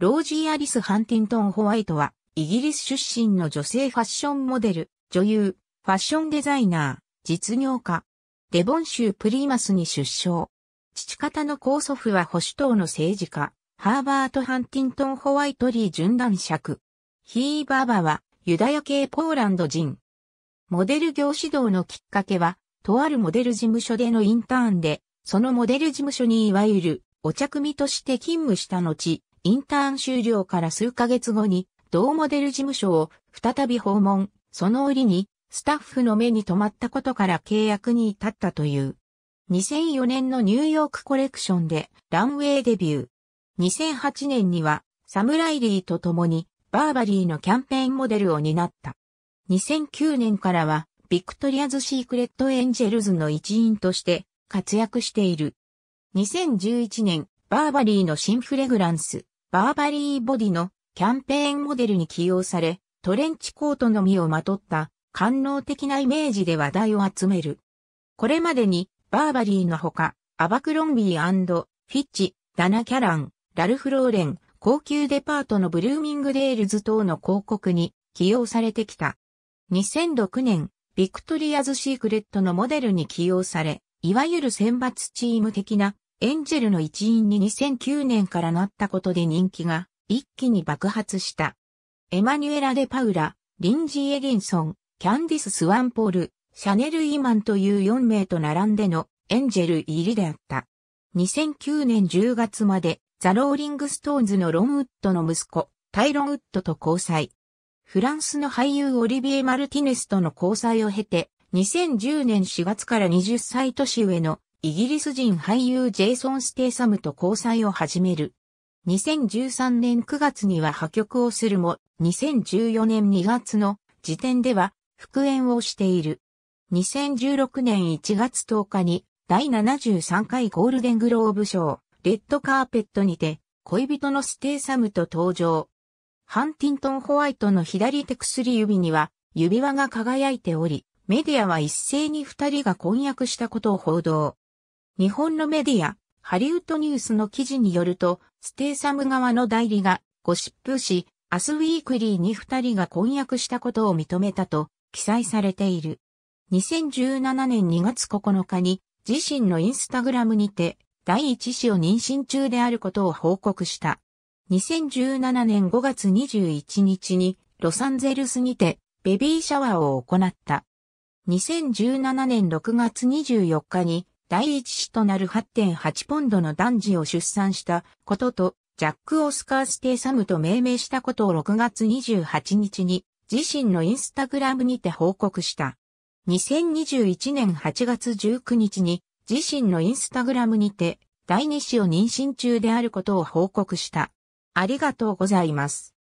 ロージー・アリス・ハンティントン・ホワイトは、イギリス出身の女性ファッションモデル、女優、ファッションデザイナー、実業家。デボン州プリーマスに出生。父方の高祖父は保守党の政治家、ハーバート・ハンティントン・ホワイトリー順男爵。ヒーバーバは、ユダヤ系ポーランド人。モデル業指導のきっかけは、とあるモデル事務所でのインターンで、そのモデル事務所にいわゆるお茶組として勤務した後、インターン終了から数ヶ月後に、同モデル事務所を再び訪問、その折に、スタッフの目に留まったことから契約に至ったという。2004年のニューヨークコレクションでランウェイデビュー。2008年にはサムライリーと共にバーバリーのキャンペーンモデルを担った。2009年からはビクトリアズ・シークレット・エンジェルズの一員として活躍している。2011年、バーバリーの新フレグランス、バーバリーボディのキャンペーンモデルに起用され、トレンチコートのみをまとった官能的なイメージで話題を集める。これまでにバーバリーのほか、アバクロンビーフィッチ、ダナ・キャラン、ラルフ・ローレン、高級デパートのブルーミングデールズ等の広告に起用されてきた。2006年、ビクトリアズ・シークレットのモデルに起用され、いわゆる選抜チーム的なエンジェルの一員に2009年からなったことで人気が一気に爆発した。エマニュエラ・デ・パウラ、リンジー・エギンソン、キャンディス・スワンポール、シャネル・イーマンという4名と並んでのエンジェル入りであった。2009年10月までザ・ローリング・ストーンズのロン・ウッドの息子、タイロン・ウッドと交際。フランスの俳優オリビエ・マルティネスとの交際を経て、2010年4月から20歳年上のイギリス人俳優ジェイソン・ステイサムと交際を始める。2013年9月には破局をするも、2014年2月の時点では復縁をしている。2016年1月10日に第73回ゴールデングローブ賞、レッドカーペットにて恋人のステイサムと登場。ハンティントン・ホワイトの左手薬指には指輪が輝いており、メディアは一斉に二人が婚約したことを報道。日本のメディア、ハリウッドニュースの記事によると、ステイサム側の代理がゴシップアスウィークリーに二人が婚約したことを認めたと記載されている。2017年2月9日に自身のインスタグラムにて第一子を妊娠中であることを報告した。2017年5月21日にロサンゼルスにてベビーシャワーを行った。2017年6月24日に第一子となる8.8ポンドの男児を出産したことと、ジャック・オスカー・ステイサムと命名したことを6月28日に自身のインスタグラムにて報告した。2021年8月19日に自身のインスタグラムにて第2子を妊娠中であることを報告した。ありがとうございます。